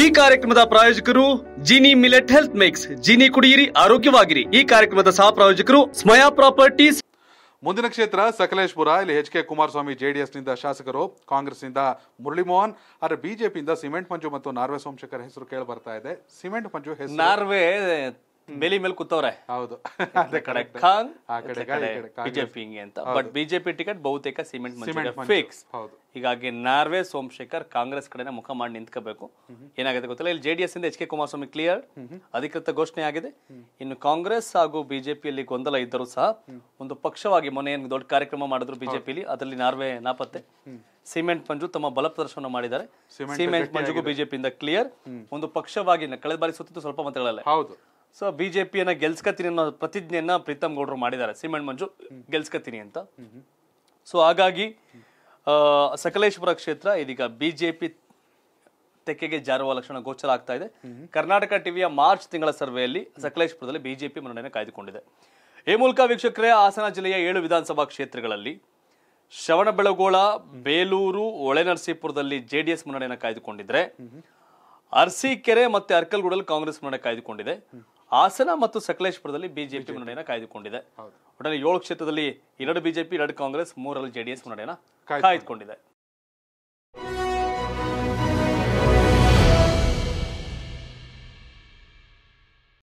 ಈ ಕಾರ್ಯಕ್ರಮದ ಪ್ರಾಯೋಜಕರು Jini millet health mix Jini ಕುಡಿಯಿರಿ ಆರೋಗ್ಯವಾಗಿರಿ ಈ ಕಾರ್ಯಕ್ರಮದ ಸಹ ಪ್ರಾಯೋಜಕರು ಸ್ಮಯಾ ಪ್ರಾಪರ್ಟೀಸ್ ಮುಂದಿನ ಕ್ಷೇತ್ರ ಸಕಲೇಶ್ಪುರ ಇಲ್ಲಿ ಎಚ್ ಕೆ ಕುಮಾರಸ್ವಾಮಿ ಜೆಡಿಎಸ್ನಿಂದ ಶಾಸಕರು ಕಾಂಗ್ರೆಸ್ನಿಂದ ಮುರಳಿಮೋಹನ್ ಆದರೆ ಬಿಜೆಪಿಯಿಂದ ಸಿಮೆಂಟ್ ಮಂಜು ಮತ್ತು ನಾರ್ವೆ ಸೋಮಶೇಖರ್ ಹೆಸರು ಕೇಳಿ ಬರ್ತಾ ಇದೆ ಸಿಮೆಂಟ್ ಮಂಜು ಹೆಸರು ನಾರ್ವೆ ಬೆಲಿ ಮೇಲೆ ಕೂತವ್ರೆ ಹೌದು ಬಿಜೆಪಿ ಅಂತ ಬಟ್ ಬಿಜೆಪಿ ಟಿಕೆಟ್ ಬಹುತೇಕ ಸಿಮೆಂಟ್ ಫಿಕ್ಸ್ ಹೀಗಾಗಿ ನಾರ್ವೆ ಸೋಮಶೇಖರ್ ಕಾಂಗ್ರೆಸ್ ಕಡೆನ ಮುಖ ಮಾಡಿ ನಿಂತ್ಕೋಬೇಕು ಏನಾಗುತ್ತೆ ಗೊತ್ತಿಲ್ಲ ಇಲ್ಲಿ ಜೆಡಿಎಸ್ ಇಂದ ಎಚ್ ಕೆ ಕುಮಾರಸ್ವಾಮಿ ಕ್ಲಿಯರ್ ಅಧಿಕೃತ ಘೋಷಣೆ ಆಗಿದೆ ಇನ್ನು ಕಾಂಗ್ರೆಸ್ ಹಾಗೂ ಬಿಜೆಪಿಯಲ್ಲಿ ಗೊಂದಲ ಇದ್ದರೂ ಸಹ ಒಂದು ಪಕ್ಷವಾಗಿ ಮೊನ್ನೆ ಏನು ದೊಡ್ಡ ಕಾರ್ಯಕ್ರಮ ಮಾಡಿದ್ರು ಬಿಜೆಪಿಲಿ ಅದರಲ್ಲಿ ನಾರ್ವೆ ನಾಪತ್ತೆ ಸಿಮೆಂಟ್ ಮಂಜು ತಮ್ಮ ಬಲ ಪ್ರದರ್ಶನ ಮಾಡಿದ್ದಾರೆ ಸಿಮೆಂಟ್ ಮಂಜುಗೂ ಬಿಜೆಪಿಯಿಂದ ಕ್ಲಿಯರ್ ಒಂದು ಪಕ್ಷವಾಗಿ ಕಳೆದ ಬಾರಿ ಸ್ವಲ್ಪ ಮತಗಳಲ್ಲೇ ಹೌದು ಸೊ ಬಿ ಜೆ ಗೆಲ್ಸ್ಕತೀನಿ ಅನ್ನೋ ಪ್ರತಿಜ್ಞೆಯನ್ನ ಪ್ರೀತಮ್ ಗೌಡರು ಮಾಡಿದ್ದಾರೆ ಸಿಮೆಂಟ್ ಮಂಜು ಗೆಲ್ಸ್ಕತೀನಿ ಅಂತ ಸೊ ಹಾಗಾಗಿ ಸಕಲೇಶ್ವರ ಕ್ಷೇತ್ರ ಇದೀಗ ಬಿಜೆಪಿ ಜೆ ತೆಕ್ಕೆಗೆ ಜಾರುವ ಲಕ್ಷಣ ಗೋಚರ ಆಗ್ತಾ ಇದೆ ಕರ್ನಾಟಕ ಟಿವಿಯ ಮಾರ್ಚ್ ತಿಂಗಳ ಸರ್ವೆಯಲ್ಲಿ ಸಕಲೇಶ್ಪುರದಲ್ಲಿ ಬಿಜೆಪಿ ಮುನ್ನಡೆಯನ್ನು ಕಾಯ್ದುಕೊಂಡಿದೆ ಈ ಮೂಲಕ ವೀಕ್ಷಕರೇ ಹಾಸನ ಜಿಲ್ಲೆಯ ಏಳು ವಿಧಾನಸಭಾ ಕ್ಷೇತ್ರಗಳಲ್ಲಿ ಶ್ರವಣಬೆಳಗೋಳ ಬೇಲೂರು ಒಳೆನರಸೀಪುರದಲ್ಲಿ ಜೆಡಿಎಸ್ ಮುನ್ನಡೆಯನ್ನು ಕಾಯ್ದುಕೊಂಡಿದ್ರೆ ಅರಸೀಕೆರೆ ಮತ್ತೆ ಅರ್ಕಲ್ಗೂಡಲ್ಲಿ ಕಾಂಗ್ರೆಸ್ ಮುನ್ನಡೆ ಕಾಯ್ದುಕೊಂಡಿದೆ ಹಾಸನ ಮತ್ತು ಸಕಲೇಶ್ಪುರದಲ್ಲಿ ಬಿಜೆಪಿ ಮುನ್ನಡೆಯನ್ನು ಕಾಯ್ದುಕೊಂಡಿದೆ ಒಟ್ಟಾರೆ ಏಳು ಕ್ಷೇತ್ರದಲ್ಲಿ ಎರಡು ಬಿಜೆಪಿ ಎರಡು ಕಾಂಗ್ರೆಸ್ ಮೂರಲ್ಲಿ ಜೆಡಿಎಸ್ ಮುನ್ನಡೆಯನ್ನು ಕಾಯ್ದುಕೊಂಡಿದೆ